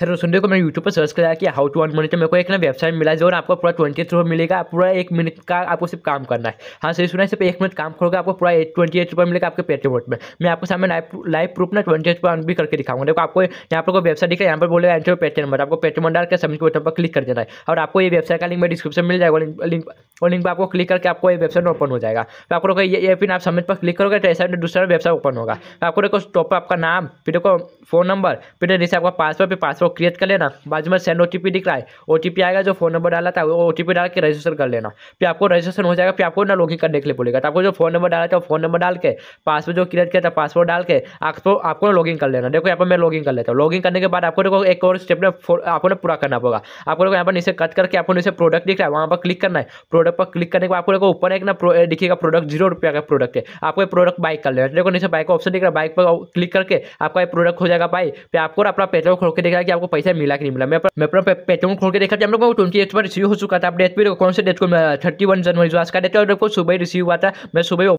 फिर उस संडे को मैंने यूट्यूब पर सर्च कराया कि हाउ टू वन मनी तो मेरे को एक ना वेबसाइट मिला जो आपको पूरा ट्वेंटी एट मिलेगा पूरा एक मिनट का आपको सिर्फ काम करना है हाँ सही सुना है सिर्फ एक मिनट काम करोगे आपको पूरा एट ट्वेंटी एट रुपये मिलेगा आपके वोट में मैं आपको सामने लाइव लाइव प्रूफ ना ट्वेंटी एट अर्न भी करके दिखाऊंगा देखो आपको यहाँ पर कोई वेबसाइट दिखा यहाँ पर बोलेगा एंटर पेटीएम नंबर आपको पेटी नंबर के सबमिट बटन पर क्लिक कर देना है और आपको ये वेबसाइट का लिंक में डिस्क्रिप्शन मिल जाएगा लिंक और लिंक पर आपको क्लिक करके आपको ये वेबसाइट ओपन हो जाएगा तो आपको ये पिन आप सबमिट पर क्लिक करोगे तो ऐसा दूसरा वेबसाइट ओपन होगा तो आपको देखो टॉप पर आपका नाम फिर देखो फोन नंबर फिर जैसे आपका पासवर्ड फिर पासवर्ड क्रिएट कर लेना बाद में सेंड ओ दिख रहा है ओ आएगा जो फोन नंबर डाला था वो ओ डाल के रजिस्टर कर लेना फिर आपको रजिस्ट्रेशन हो जाएगा फिर आपको ना लॉगिन करने के लिए बोलेगा तो आपको जो फोन नंबर डाला था फोन नंबर डाल के पासवर्ड जो क्रिएट किया था पासवर्ड डाल के आपको आपको लॉगिन कर लेना देखो यहाँ पर मैं लॉगिन कर लेता हूँ लॉगिन करने के बाद आपको देखो एक और स्टेप ने आपको ना पूरा करना पड़ेगा आपको देखो यहाँ पर नीचे कट करके आपको नीचे प्रोडक्ट दिख रहा है वहाँ पर क्लिक करना है प्रोडक्ट पर क्लिक करने के बाद आपको देखो ऊपर एक ना दिखेगा प्रोडक्ट जीरो रुपया का प्रोडक्ट है आपको प्रोडक्ट बाइक कर लेना देखो नीचे बाइक का ऑप्शन दिख रहा है बाइक पर क्लिक करके आपका प्रोडक्ट हो जाएगा बाइक फिर आपको अपना पेट्रोल खोल के दिखेगा कि आपको पैसा मिला कि नहीं मिला मैं अपना मैं खोल के देखा हम लोग ट्वेंटी एट पर रिसीव हो चुका था आप कौन से डेट को थर्टी वन जनवरी जो आज का डेट है सुबह रिसीव हुआ था मैं सुबह